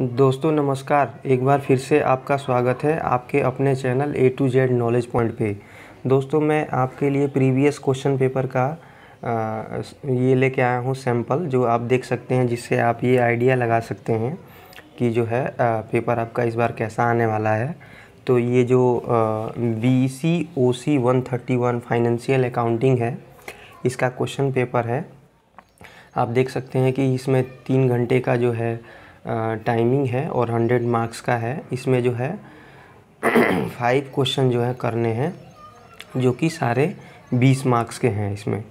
दोस्तों नमस्कार एक बार फिर से आपका स्वागत है आपके अपने channel A to Z knowledge point पे दोस्तों मैं आपके लिए प्रीवियस क्वेश्चन पेपर का आ, ये लेके आया हूँ सैम्पल जो आप देख सकते हैं जिससे आप ये आइडिया लगा सकते हैं कि जो है आ, पेपर आपका इस बार कैसा आने वाला है तो ये जो B C O C one thirty one financial accounting है इसका क्वेश्चन पेपर है आप देख सकते हैं कि इसमें तीन घंटे का जो है टाइमिंग है और हंड्रेड मार्क्स का है इसमें जो है फाइव क्वेश्चन जो है करने हैं जो कि सारे बीस मार्क्स के हैं इसमें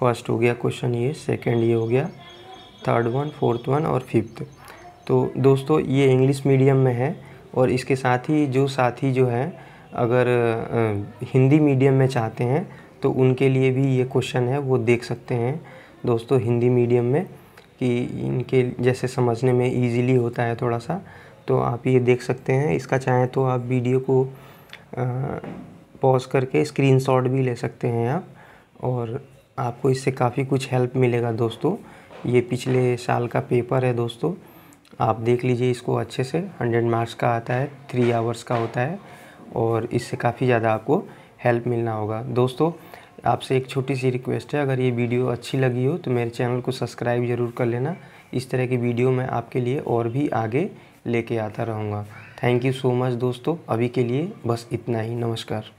फर्स्ट हो गया क्वेश्चन ये सेकंड ये हो गया थर्ड वन फोर्थ वन और फिफ्थ तो दोस्तों ये इंग्लिश मीडियम में है और इसके साथ ही जो साथी जो है अगर हिंदी मीडियम में चाहते हैं तो उनके लिए भी ये क्वेश्चन है वो देख सकते हैं दोस्तों हिंदी मीडियम में कि इनके जैसे समझने में इजीली होता है थोड़ा सा तो आप ये देख सकते हैं इसका चाहें तो आप वीडियो को पॉज करके स्क्रीनशॉट भी ले सकते हैं आप और आपको इससे काफ़ी कुछ हेल्प मिलेगा दोस्तों ये पिछले साल का पेपर है दोस्तों आप देख लीजिए इसको अच्छे से हंड्रेड मार्क्स का आता है थ्री आवर्स का होता है और इससे काफ़ी ज़्यादा आपको हेल्प मिलना होगा दोस्तों आपसे एक छोटी सी रिक्वेस्ट है अगर ये वीडियो अच्छी लगी हो तो मेरे चैनल को सब्सक्राइब ज़रूर कर लेना इस तरह की वीडियो मैं आपके लिए और भी आगे लेके आता रहूँगा थैंक यू सो मच दोस्तों अभी के लिए बस इतना ही नमस्कार